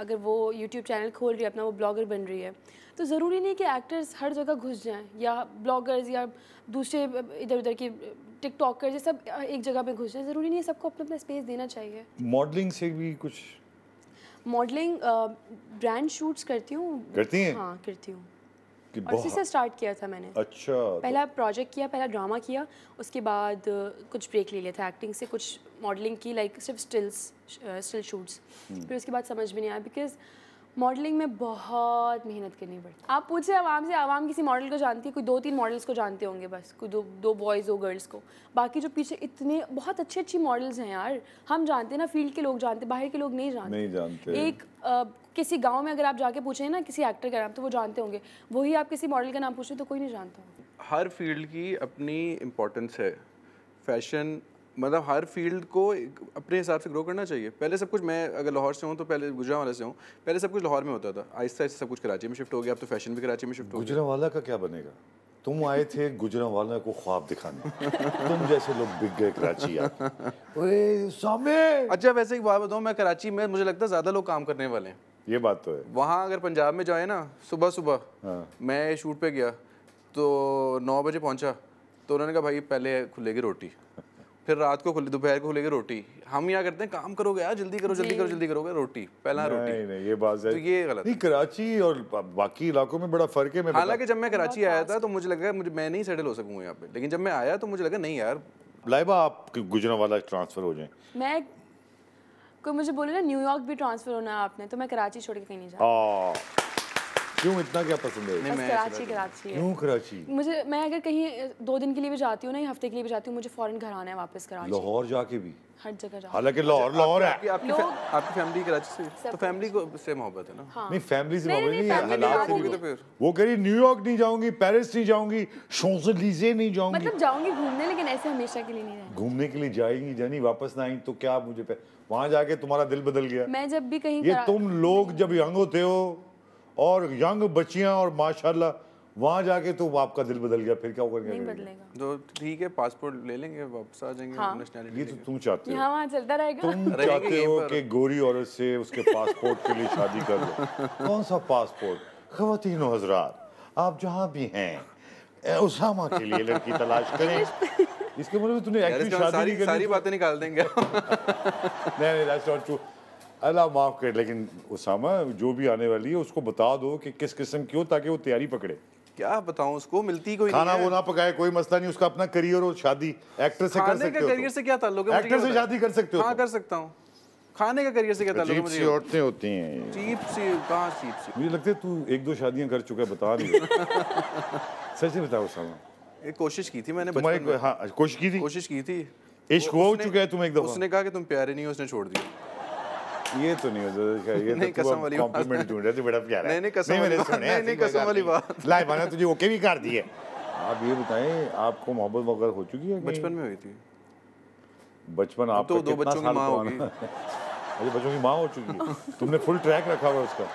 अगर वो यूट्यूब चैनल खोल रही है अपना वो ब्लॉगर बन रही है तो ज़रूरी नहीं कि एक्टर्स हर जगह घुस जाएं या ब्लॉगर्स या दूसरे इधर उधर के टिक ये सब एक जगह पे घुस जाए ज़रूरी नहीं है सबको अपना अपना स्पेस देना चाहिए मॉडलिंग से भी कुछ मॉडलिंग ब्रांड शूट्स करती हूँ करती हैं हाँ करती हूँ और उसी से स्टार्ट किया था मैंने अच्छा तो- पहला प्रोजेक्ट किया पहला ड्रामा किया उसके बाद कुछ ब्रेक ले लिया था एक्टिंग से कुछ मॉडलिंग की लाइक सिर्फ स्टिल्स स्टिल शूट्स फिर उसके बाद समझ भी नहीं आया बिकॉज मॉडलिंग में बहुत मेहनत करनी पड़ती आप पूछे आवाम से आवाम किसी मॉडल को जानती है कोई दो तीन मॉडल्स को जानते होंगे बस कोई दो दो बॉयज़ हो गर्ल्स को बाकी जो पीछे इतने बहुत अच्छी अच्छी मॉडल्स हैं यार हम जानते हैं ना फील्ड के लोग जानते बाहर के लोग नहीं जानते नहीं जानते एक आ, किसी गाँव में अगर आप जाके पूछें ना किसी एक्टर का नाम तो वो जानते होंगे वही आप किसी मॉडल का नाम पूछें तो कोई नहीं जानता हर फील्ड की अपनी इम्पोर्टेंस है फैशन मतलब हर फील्ड को अपने हिसाब से ग्रो करना चाहिए पहले सब कुछ मैं अगर लाहौर से हूँ तो पहले गुजरा वाले से हूँ पहले सब कुछ लाहौर में होता था आहिस्ता आहिस्ता सब कुछ कराची में शिफ्ट हो गया अब तो फैशन भी कराची में शिफ्ट हो गया वाला का क्या बनेगा तुम आए थे वाला को ख्वाब दिखाने तुम जैसे लोग बिक गए कराची सामने अच्छा वैसे एक बात बताऊँ मैं कराची में मुझे लगता है ज़्यादा लोग काम करने वाले हैं ये बात तो है वहाँ अगर पंजाब में जाए ना सुबह सुबह हाँ। मैं शूट पे गया तो नौ बजे पहुँचा तो उन्होंने कहा भाई पहले खुलेगी रोटी फिर रात को खुले दोपहर को खुलेगी रोटी हम यहाँ करते हैं काम करोगे यार हाँ, जल्दी करो जल्दी करो जल्दी करोगे रोटी पहला रोटी नहीं नहीं ये बात है तो ये गलत नहीं कराची और बाकी इलाकों में बड़ा फर्क है हालांकि जब मैं कराची आया था तो मुझे लगा मुझे मैं नहीं सेटल हो सकूँ यहाँ पे लेकिन जब मैं आया तो मुझे लगा नहीं यार लाइबा आप गुजरा वाला ट्रांसफर हो जाए मैं कोई मुझे बोले ना न्यूयॉर्क भी ट्रांसफर होना है आपने तो मैं कराची छोड़ के कहीं नहीं जा क्यों इतना क्या पसंद है नहीं, मैं कराची कराची है क्यों कराची मुझे मैं अगर कहीं दो दिन के लिए भी जाती हूँ ना हफ्ते के लिए भी जाती हूँ मुझे फॉरन घर आना है वापस कराची लाहौर जाके भी हर जगह जाओ हालांकि लाहौर लाहौर है आपकी आपकी फैमिली कराची से तो फैमिली को से मोहब्बत है ना हाँ। नहीं फैमिली से मोहब्बत नहीं है हालात से भी तो फिर वो कह रही न्यूयॉर्क नहीं जाऊंगी पेरिस नहीं जाऊंगी शोजलीजे नहीं जाऊंगी मतलब जाऊंगी घूमने लेकिन ऐसे हमेशा के लिए नहीं घूमने के लिए जाएंगी जानी वापस ना आई तो क्या मुझे वहां जाके तुम्हारा दिल बदल गया मैं जब भी कहीं ये तुम लोग जब यंग होते हो और यंग बच्चियां और माशाल्लाह वहाँ जाके तो आपका दिल बदल गया फिर क्या होगा नहीं बदलेगा तो ठीक है पासपोर्ट ले लेंगे वापस आ जाएंगे हाँ। नेशनलिटी ये तो तुम चाहते हो हाँ चलता रहेगा तुम चाहते हो कि गोरी औरत से उसके पासपोर्ट के लिए शादी कर लो कौन सा पासपोर्ट खवतिन हजरात आप जहाँ भी हैं उसामा के लिए लड़की तलाश करें इसके मतलब तूने एक्चुअली शादी सारी, सारी बातें निकाल देंगे नहीं नहीं दैट्स नॉट ट्रू अल्लाह माफ़ कर लेकिन उसामा जो भी आने वाली है उसको बता दो कि किस किस्म की हो ताकि वो तैयारी पकड़े क्या बताऊं उसको मिलती कोई खाना नहीं वो ना पकाए कोई मसला नहीं उसका अपना करियर और शादी एक्टर से कर सकते हो करियर से क्या ताल्लुक है एक्टर से शादी कर सकते हो हाँ कर सकता हूँ खाने का करियर से क्या ताल्लुक है मुझे औरतें होती हैं चीप सी कहाँ चीप सी मुझे लगता है तू एक दो शादियां कर चुका है बता नहीं सच में बताओ सामा एक कोशिश की थी मैंने बचपन में हाँ कोशिश की थी कोशिश की थी इश्क हो चुका है तुम एक दफा उसने कहा कि तुम प्यारे नहीं हो उसने छोड़ दिया ये तो नहीं होता ये तो नहीं तो कसम वाली कॉम्प्लीमेंट ढूंढ रहे थे बड़ा प्यारा नहीं नहीं कसम नहीं, वाली बात नहीं नहीं कसम वाली बात लाइव आना तुझे ओके भी कर दिए आप ये बताएं आपको मोहब्बत वगैरह हो चुकी है बचपन में हुई थी बचपन आप तो दो बच्चों की मां हो गई अरे बच्चों की मां हो चुकी है तुमने फुल ट्रैक रखा हुआ उसका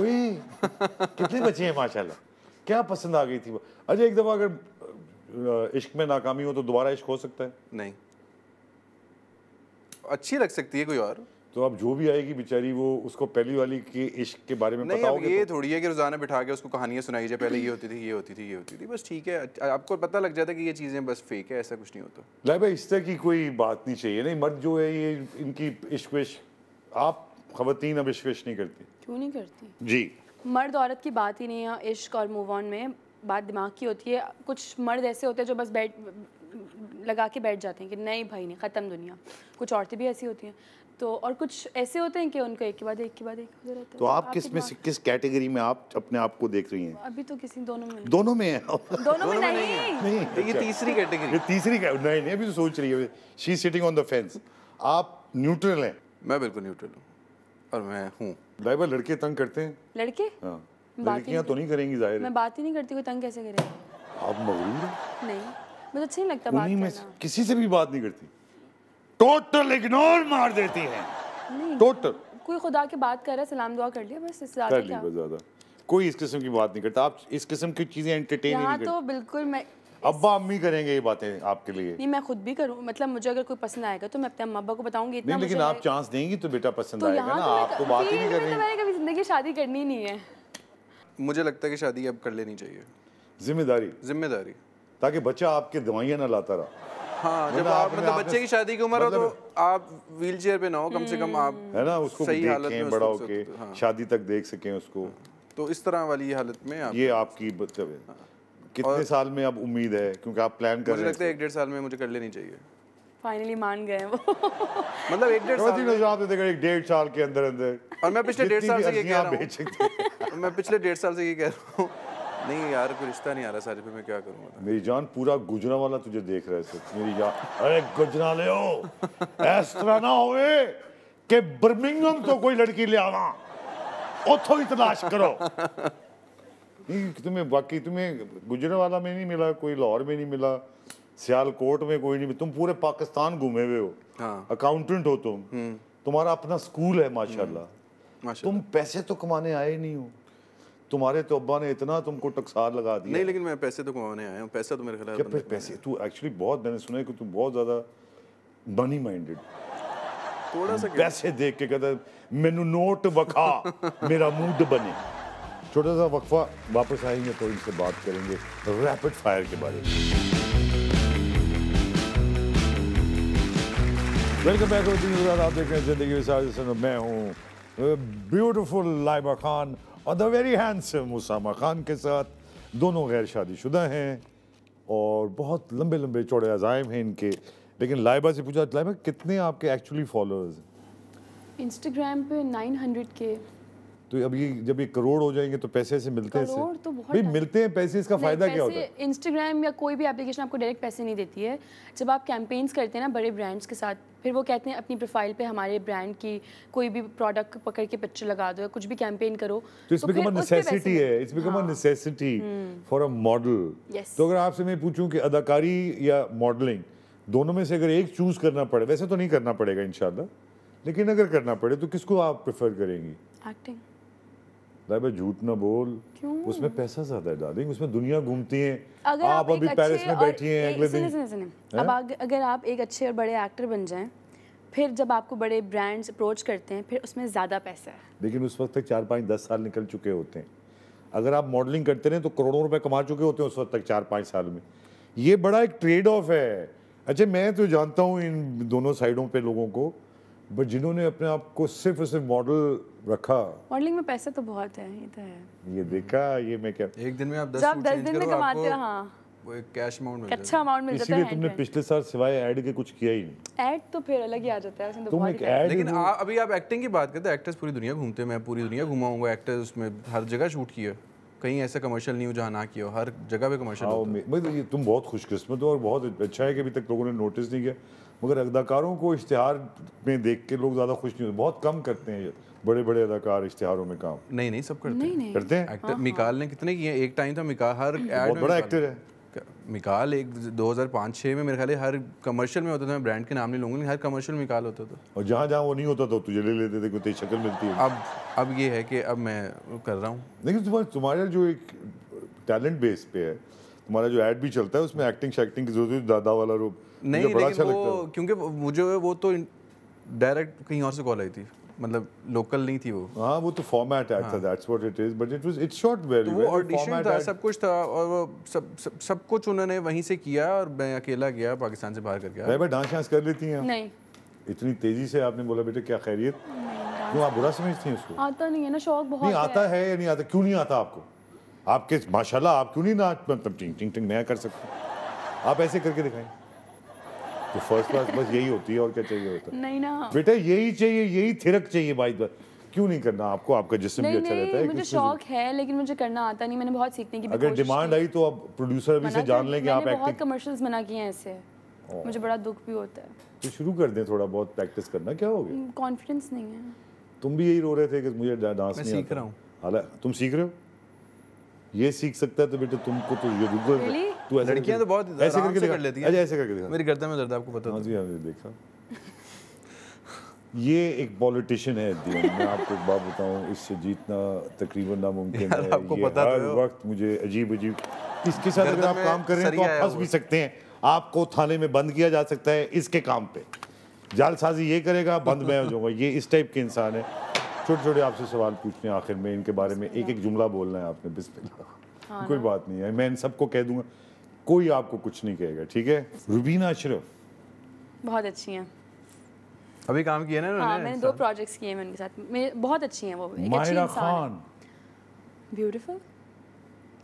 ओए कितने बच्चे हैं माशाल्लाह क्या पसंद आ गई थी वो अच्छा एक दफा अगर इश्क में नाकामी हो तो दोबारा इश्क हो सकता है नहीं अच्छी लग सकती है कोई और तो अब जो भी आएगी बेचारी वो उसको पहली वाली के इश्क के बारे में नहीं ये तो? थोड़ी है कि रोजाना बिठा के उसको कहानियाँ सुनाई जाए पहले ये होती थी ये होती थी ये होती थी बस ठीक है अच्छा, आपको पता लग जाता है कि ये चीज़ें बस फेक है ऐसा कुछ नहीं होता नहीं भाई इस तरह की कोई बात नहीं चाहिए नहीं मर्द जो है ये इनकी इश्क विश्क आप खातन अब इश्क नहीं करती क्यों नहीं करती जी मर्द औरत की बात ही नहीं है इश्क और मूव ऑन में बात दिमाग की होती है कुछ मर्द ऐसे होते हैं जो बस बैठ लगा के बैठ जाते हैं कि नहीं भाई नहीं ख़त्म दुनिया कुछ औरतें भी ऐसी होती हैं तो और कुछ ऐसे होते हैं कि उनको एक के बाद एक के बाद एक होते रहते हैं तो आप आप किस में किस कैटेगरी में आप अपने आप को देख रही हैं अभी तो किसी दोनों में दोनों में है दोनों में नहीं नहीं तो ये तीसरी अच्छा। कैटेगरी ये तीसरी नहीं नहीं अभी तो सोच रही है she sitting on the fence आप न्यूट्रल हैं मैं बिल्कुल न्यूट्रल हूं और मैं हूं ड्राइवर लड़के तंग करते हैं लड़के हां लड़कियां तो नहीं करेंगी जाहिर मैं बात ही नहीं करती कोई तंग कैसे करेगा आप मगरूर नहीं मुझे अच्छा नहीं लगता बात में किसी से भी बात नहीं करती टोटल इग्नोर मार देती है टोटल कोई खुदा की बात कर रहा है सलाम दुआ कर लिया बस ज्यादा कोई इस किस्म की बात नहीं करता आप इस किस्म की चीजें एंटरटेन नहीं तो बिल्कुल मैं अब्बा अम्मी करेंगे ये बातें आपके लिए नहीं मैं खुद भी करूँ मतलब मुझे अगर कोई पसंद आएगा तो मैं अपने अम्मा अब्बा को बताऊंगी इतना नहीं लेकिन आप चांस देंगी तो बेटा पसंद तो आएगा ना तो आप तो बात ही नहीं कर तो रही मैंने कभी जिंदगी शादी करनी नहीं है मुझे लगता है कि शादी अब कर लेनी चाहिए जिम्मेदारी जिम्मेदारी ताकि बच्चा आपके दवाइयाँ ना लाता रहा हाँ जब आप मतलब बच्चे की शादी की उम्र हो तो मतलब आप व्हील चेयर पे ना हो कम से कम आप है ना उसको सही हालत में बड़ा होके हाँ। शादी तक देख सके उसको तो इस तरह वाली हालत में आप ये आपकी मतलब हाँ। कितने साल में अब उम्मीद है क्योंकि आप प्लान कर रहे हैं एक डेढ़ साल में मुझे कर लेनी चाहिए फाइनली मान गए वो मतलब एक डेढ़ साल आप देखा एक डेढ़ साल के अंदर अंदर और मैं पिछले डेढ़ साल से ये कह रहा हूँ मैं पिछले डेढ़ साल से ये कह रहा हूँ नहीं यार कोई रिश्ता नहीं आ रहा साजिद में क्या करूँगा मेरी जान पूरा गुजरा वाला तुझे देख रहा है मेरी जान अरे गुजरा ले ऐसा ना हो कि बर्मिंगम तो कोई लड़की ले आवा उतो ही तलाश करो तुम्हें बाकी तुम्हें वाला में नहीं मिला कोई लाहौर में नहीं मिला सियालकोट में कोई नहीं तुम पूरे पाकिस्तान घूमे हुए हो हाँ। अकाउंटेंट हो तुम हम्म। तुम्हारा अपना स्कूल है हम्म। माशाल्लाह तुम पैसे तो कमाने आए नहीं हो तुम्हारे तो अब्बा ने इतना तुमको टकसार लगा दिया नहीं लेकिन मैं पैसे तो कमाने आया हूँ पैसा तो मेरे ख्याल पैसे तू एक्चुअली बहुत मैंने सुना है कि तू बहुत ज़्यादा मनी माइंडेड थोड़ा सा पैसे देख के कहता मैनू नोट वखा मेरा मूड बने छोटा सा वक्फा वापस आएंगे तो इनसे बात करेंगे रैपिड फायर के बारे में वेलकम बैक आप देख रहे हैं जिंदगी मैं हूँ ब्यूटीफुल लाइबा खान और the very handsome Usama Khan के साथ दोनों गैर शादीशुदा हैं और बहुत लंबे लंबे चौड़े अजायम हैं इनके लेकिन लाइबा से पूछा लाइबा कितने आपके एक्चुअली फॉलोअर्स हैं इंस्टाग्राम पे 900 के तो अब ये जब ये करोड़ हो जाएंगे तो पैसे ऐसे मिलते हैं करोड़ तो बहुत भाई मिलते हैं पैसे इसका फायदा क्या होता है इंस्टाग्राम या कोई भी एप्लीकेशन आपको डायरेक्ट पैसे नहीं देती है जब आप कैंपेन्स करते हैं ना बड़े ब्रांड्स के साथ फिर वो कहते हैं अपनी प्रोफाइल पे हमारे ब्रांड की कोई भी प्रोडक्ट पकड़ के पिक्चर लगा दो कुछ भी कैंपेन करो तो इट्स तो है it's become a for a model तो अगर आपसे मैं पूछूँ की अदाकारी या मॉडलिंग दोनों में से अगर एक चूज करना पड़े वैसे तो नहीं करना पड़ेगा इनशाला लेकिन अगर करना पड़े तो किसको आप प्रेफर करेंगी एक्टिंग भाई झूठ ना बोल क्यों? उसमें पैसा ज्यादा है डार्लिंग उसमें दुनिया घूमती है अगर आप, आप अभी पेरिस में बैठी हैं अगले दिन सुने, सुने। अब अगर आप एक अच्छे और बड़े एक्टर बन जाएं फिर जब आपको बड़े ब्रांड्स अप्रोच करते हैं फिर उसमें ज़्यादा पैसा है लेकिन उस वक्त तक चार पाँच दस साल निकल चुके होते हैं अगर आप मॉडलिंग करते रहे तो करोड़ों रुपए कमा चुके होते हैं उस वक्त तक चार पाँच साल में ये बड़ा एक ट्रेड ऑफ है अच्छा मैं तो जानता हूँ इन दोनों साइडों पर लोगों को बट जिन्होंने अपने आप को सिर्फ सिर्फ मॉडल रखा मॉडलिंग में पैसा तो बहुत है ये तो है ये देखा ये मैं क्या एक दिन में आप दस आप दस दिन में कमाते हो हाँ वो एक कैश अमाउंट मिल अच्छा अमाउंट मिलता है इसीलिए तुमने पिछले साल सिवाय ऐड के कुछ किया ही नहीं ऐड तो फिर अलग ही आ जाता है उसमें तो तुम एक ऐड लेकिन आ, अभी आप एक्टिंग की बात करते हैं एक्टर्स पूरी दुनिया घूमते हैं मैं पूरी दुनिया घुमाऊंगा एक्टर्स उसमें हर जगह शूट किए कहीं ऐसा कमर्शियल नहीं हो जहाँ ना किया हर जगह पे कमर्शियल मतलब तो ये तुम बहुत खुशकिस्मत हो और बहुत अच्छा है कि अभी तक लोगों ने नोटिस नहीं किया मगर अदाकारों को इश्तहार में देख के लोग ज़्यादा खुश नहीं होते बहुत कम करते हैं बड़े बड़े अदाकार इश्तेहारों में काम नहीं नहीं सब करते नहीं, नहीं। करते हैं एक्टर हाँ, हाँ। मिकाल ने कितने किए एक टाइम था मिकाल हर एड बड़ा एक्टर है मिकाल एक 2005-6 में मेरे ख्याल हर कमर्शियल में होता था मैं ब्रांड के नाम नहीं लूँगा हर कमर्शियल मिकाल होता था और जहाँ जहाँ वो नहीं होता था तुझे ले लेते थे कोई तेरी शक्ल मिलती है अब अब ये है कि अब मैं कर रहा हूँ लेकिन तुम्हारा तुम्हारा जो एक टैलेंट बेस पे है तुम्हारा जो ऐड भी चलता है उसमें एक्टिंग शैक्टिंग की जरूरत दादा वाला रूप नहीं बड़ा अच्छा लगता क्योंकि मुझे वो तो डायरेक्ट कहीं और से कॉल आई थी मतलब लोकल नहीं थी वो हाँ वो तो फॉर्मेट एक्ट था that's what it is but it was it's shot very well audition था सब कुछ था और वो सब सब, सब कुछ उन्होंने वहीं से किया और मैं अकेला गया पाकिस्तान से बाहर कर गया भाई डांस शांस कर लेती हैं नहीं इतनी तेजी से आपने बोला बेटे क्या खैरियत क्यों आप बुरा समझती हैं उसको आता नहीं है ना शौक बहुत नहीं आता है या नहीं आता क्यों नहीं आता आपको आपके माशाल्लाह आप क्यों नहीं नाच मतलब टिंग टिंग टिंग नया कर सकते आप ऐसे करके दिखाएं तो फर्स्ट क्लास बस यही होती है और क्या चाहिए होता है नहीं ना बेटा यही चाहिए यही थिरक चाहिए बाइक पर क्यों नहीं करना आपको आपका जिसम भी अच्छा रहता है मुझे शौक है लेकिन मुझे करना आता नहीं मैंने बहुत सीखने की अगर डिमांड आई तो आप प्रोड्यूसर अभी से जान लें कि आप बहुत कमर्शियल्स मना किए हैं ऐसे मुझे बड़ा दुख भी होता है तो शुरू कर दें थोड़ा बहुत प्रैक्टिस करना क्या होगा कॉन्फिडेंस हम्म, नहीं है तुम भी यही रो रहे थे कि मुझे डांस नहीं सीख रहा हूँ हालांकि तुम सीख रहे हो ये सीख सकता है तो बेटा तुमको तो ये रुको तू ऐसे लड़कियां तो बहुत ऐसे करके कर लेती हैं अच्छा ऐसे करके दिखा मेरी गर्दन में दर्द है आपको पता तो हाँ, हाँ जी हाँ देखा ये एक पॉलिटिशियन है दीवान मैं आपको एक बात बताऊं इससे जीतना तकरीबन नामुमकिन है आपको पता तो है हर वक्त मुझे अजीब अजीब इसके साथ अगर आप काम कर रहे हैं तो आप फंस भी सकते हैं आपको थाने में बंद किया जा सकता है इसके काम पे जालसाजी ये करेगा बंद मैं हो जाऊंगा ये इस टाइप के इंसान है छोटे छोटे आपसे सवाल पूछने आखिर में इनके बारे में एक एक जुमला बोलना है आपने बिस्मिल्लाह हाँ कोई बात नहीं है मैं इन सबको कह दूंगा कोई आपको कुछ नहीं कहेगा ठीक है रुबीना अशरफ बहुत अच्छी हैं अभी काम किया ना हाँ, मैंने दो प्रोजेक्ट्स किए हैं उनके साथ मेरे बहुत अच्छी हैं वो एक अच्छी खान ब्यूटीफुल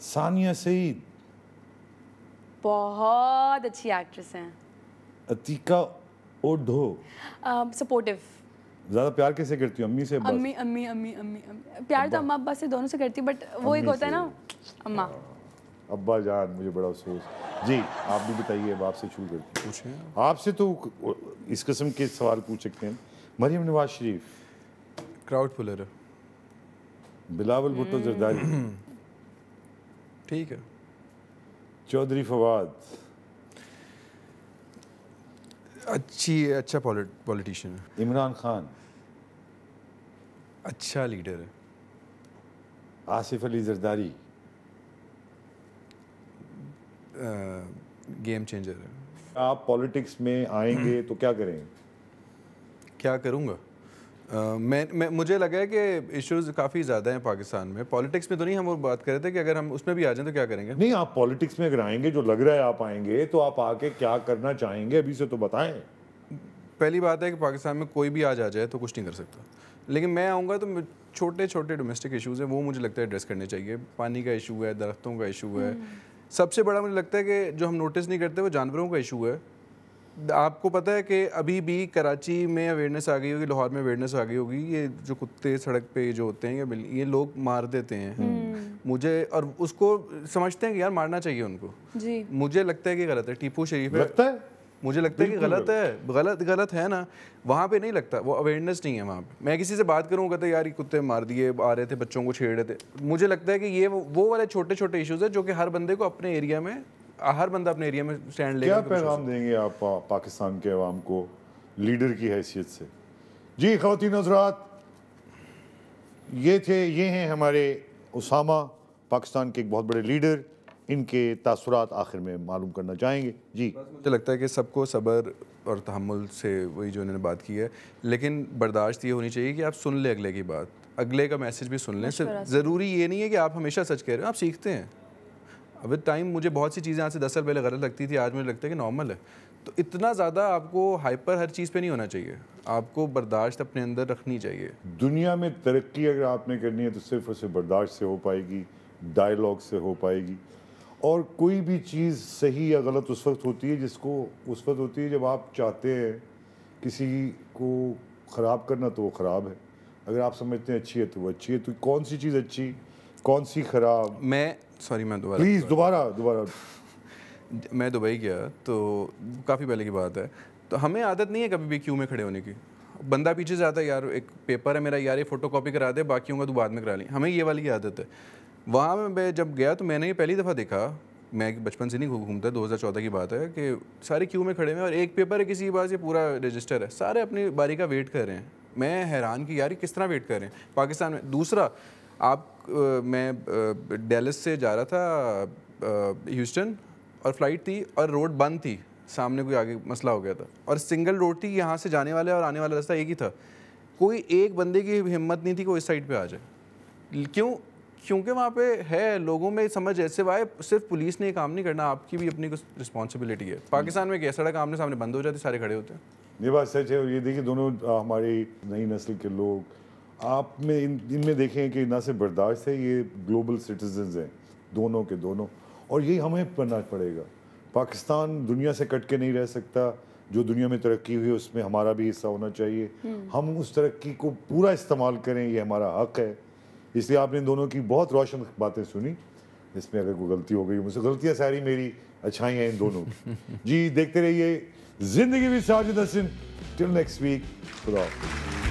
सानिया सईद बहुत अच्छी एक्ट्रेस हैं अतीका ओढ़ो सपोर्टिव um, ज़्यादा प्यार कैसे करती हूँ अम्मी से अम्मी अम्मी अम्मी अम्मी प्यार तो अम्मा अब्बा से दोनों से करती बट वो एक होता है ना अम्मा अब्बा जान मुझे बड़ा अफसोस जी आप भी बताइए अब आपसे शुरू करते पूछिए आपसे तो इस किस्म के सवाल पूछ सकते हैं मरियम नवाज शरीफ क्राउड पुलर बिलावल भुट्टो हम्म। जरदारी ठीक है चौधरी फवाद अच्छी अच्छा पॉलिटिशियन है इमरान खान अच्छा लीडर है आसिफ अली जरदारी गेम चेंजर है आप पॉलिटिक्स में आएंगे हम्म। तो क्या करेंगे क्या करूँगा Uh, मैं, मैं मुझे लगा है कि इश्यूज काफ़ी ज़्यादा हैं पाकिस्तान में पॉलिटिक्स में तो नहीं हम वो बात कर रहे थे कि अगर हम उसमें भी आ जाएं तो क्या करेंगे नहीं आप पॉलिटिक्स में अगर आएंगे जो लग रहा है आप आएंगे तो आप आके क्या करना चाहेंगे अभी से तो बताएं पहली बात है कि पाकिस्तान में कोई भी आज आ जाए तो कुछ नहीं कर सकता लेकिन मैं आऊँगा तो छोटे छोटे डोमेस्टिक इशूज़ हैं वो मुझे लगता है एड्रेस करने चाहिए पानी का इशू है दरख्तों का इशू है हम्म। सबसे बड़ा मुझे लगता है कि जो हम नोटिस नहीं करते वो जानवरों का इशू है आपको पता है कि अभी भी कराची में अवेयरनेस आ गई होगी लाहौर में अवेयरनेस आ गई होगी ये जो कुत्ते सड़क पे जो होते हैं ये लोग मार देते हैं हम्म। मुझे और उसको समझते हैं कि यार मारना चाहिए उनको जी मुझे लगता है कि गलत है टीपू शरीफ लगता है मुझे लगता है कि गलत है गलत गलत है ना वहाँ पे नहीं लगता वो अवेयरनेस नहीं है वहाँ पे मैं किसी से बात करूँ कहते यार ये कुत्ते मार दिए आ रहे थे बच्चों को छेड़ रहे थे मुझे लगता है कि ये वो वाले छोटे छोटे इश्यूज है जो कि हर बंदे को अपने एरिया में हर बंदा अपने एरिया में स्टैंड लेगा क्या पैगाम देंगे आप पा, पाकिस्तान के अवाम को लीडर की हैसियत से जी खातिन हजरात ये थे ये हैं हमारे उसामा पाकिस्तान के एक बहुत बड़े लीडर इनके तसरत आखिर में मालूम करना चाहेंगे जी मुझे लगता है कि सबको सब्र और तहमुल से वही जो इन्होंने बात की है लेकिन बर्दाश्त ये होनी चाहिए कि आप सुन लें अगले की बात अगले का मैसेज भी सुन लें सिर्फ ज़रूरी ये नहीं है कि आप हमेशा सच कह रहे हो आप सीखते हैं अब टाइम मुझे बहुत सी चीज़ें आज से दस साल पहले गलत लगती थी आज मुझे लगता है कि नॉर्मल है तो इतना ज़्यादा आपको हाइपर हर चीज़ पे नहीं होना चाहिए आपको बर्दाश्त अपने अंदर रखनी चाहिए दुनिया में तरक्की अगर आपने करनी है तो सिर्फ उसे बर्दाश्त से हो पाएगी डायलॉग से हो पाएगी और कोई भी चीज़ सही या गलत उस वक्त होती है जिसको उस वक्त होती है जब आप चाहते हैं किसी को ख़राब करना तो वो ख़राब है अगर आप समझते हैं अच्छी है तो वो अच्छी है तो कौन सी चीज़ अच्छी कौन सी ख़राब मैं सॉरी मैं दोबारा प्लीज़ दोबारा दोबारा मैं दुबई गया तो काफ़ी पहले की बात है तो हमें आदत नहीं है कभी भी क्यों में खड़े होने की बंदा पीछे जाता है यार एक पेपर है मेरा यार ये फोटो कॉपी करा दे बाकी होगा तो बाद में करा लें हमें ये वाली आदत है वहाँ मैं जब गया तो मैंने ये पहली दफ़ा देखा मैं बचपन से नहीं घूमता दो हज़ार चौदह की बात है कि सारे क्यू में खड़े हैं और एक पेपर है किसी के पास ये पूरा रजिस्टर है सारे अपनी बारी का वेट कर रहे हैं मैं हैरान कि यार किस तरह वेट कर रहे हैं पाकिस्तान में दूसरा आप मैं डेलिस से जा रहा था ह्यूस्टन और फ्लाइट थी और रोड बंद थी सामने कोई आगे मसला हो गया था और सिंगल रोड थी यहाँ से जाने वाला और आने वाला रास्ता एक ही था कोई एक बंदे की हिम्मत नहीं थी कि वो इस साइड पे आ जाए क्यों क्योंकि वहाँ पे है लोगों में समझ ऐसे वाए सिर्फ पुलिस ने ये काम नहीं करना आपकी भी अपनी कुछ रिस्पॉन्सिबिलिटी है पाकिस्तान में क्या सड़क आमने सामने बंद हो जाती सारे खड़े होते हैं ये बात सच है और ये देखिए दोनों हमारी नई नस्ल के लोग आप में इन इनमें देखें कि ना सिर्फ बर्दाश्त है ये ग्लोबल सिटीजन हैं दोनों के दोनों और यही हमें बनना पड़ेगा पाकिस्तान दुनिया से कट के नहीं रह सकता जो दुनिया में तरक्की हुई उसमें हमारा भी हिस्सा होना चाहिए हम्म। हम उस तरक्की को पूरा इस्तेमाल करें ये हमारा हक है इसलिए आपने इन दोनों की बहुत रोशन बातें सुनी इसमें अगर कोई गलती हो गई मुझसे गलतियाँ सारी मेरी अच्छाइयाँ इन दोनों की जी देखते रहिए जिंदगी भी Sajid Hasan till next week खुदा